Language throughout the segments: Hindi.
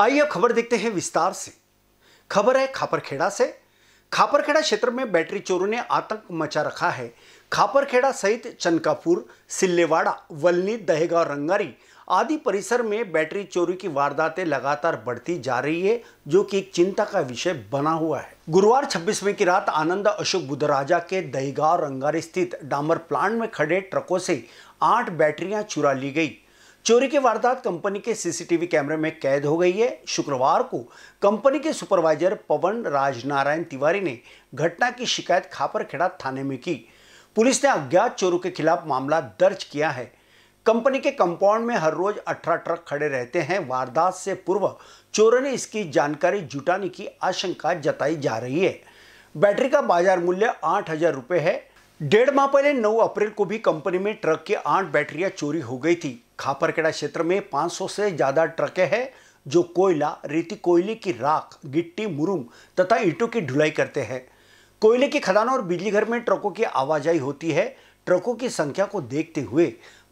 आइए अब खबर देखते हैं विस्तार से खबर है खापरखेड़ा से खापरखेड़ा क्षेत्र में बैटरी चोरों ने आतंक मचा रखा है खापरखेड़ा सहित चनकापुर सिल्लेवाड़ा वलनी दहेगा और रंगारी आदि परिसर में बैटरी चोरी की वारदातें लगातार बढ़ती जा रही है जो कि एक चिंता का विषय बना हुआ है गुरुवार 26 मई की रात आनंद अशोक बुधराजा के दहीगा और रंगारी स्थित डामर प्लांट में खड़े ट्रकों से आठ बैटरियां चुरा ली गई चोरी की वारदात कंपनी के सीसीटीवी कैमरे में कैद हो गई है शुक्रवार को कंपनी के सुपरवाइजर पवन राजनारायण तिवारी ने घटना की शिकायत खापरखेड़ा थाने में की पुलिस ने अज्ञात चोरों के खिलाफ मामला दर्ज किया है कंपनी के कंपाउंड में हर रोज अठारह ट्रक खड़े रहते हैं वारदात से पूर्व चोरों ने इसकी जानकारी जुटाने की आशंका जताई जा रही है बैटरी का बाजार मूल्य आठ हजार रुपये है डेढ़ माह पहले 9 अप्रैल को भी कंपनी में ट्रक की आठ बैटरियां चोरी हो गई थी खापरकेड़ा क्षेत्र में 500 से ज़्यादा ट्रकें हैं जो कोयला रेती कोयले की राख गिट्टी मुरुम तथा ईटों की ढुलाई करते हैं कोयले की खदानों और बिजली घर में ट्रकों की आवाजाही होती है ट्रकों की संख्या को देखते हुए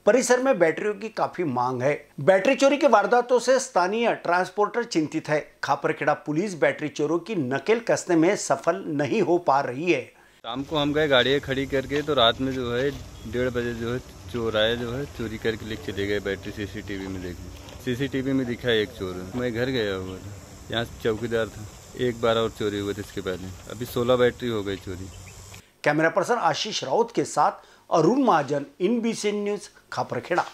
परिसर में बैटरियों की काफी मांग है बैटरी चोरी की वारदातों से स्थानीय ट्रांसपोर्टर चिंतित है खापरखेड़ा पुलिस बैटरी चोरों की नकेल कसने में सफल नहीं हो पा रही है शाम को हम गए गाड़ियाँ खड़ी करके तो रात में जो है डेढ़ बजे जो है चोर आया जो है चोरी करके लेके चले गए बैटरी सीसीटीवी में देखी सीसीटीवी में दिखा एक चोर मैं घर गया हुआ था यहाँ चौकीदार था एक बार और चोरी हुआ था इसके पहले अभी सोलह बैटरी हो गई चोरी कैमरा पर्सन आशीष राउत के साथ Arun Mahajan in B news Khaparkheda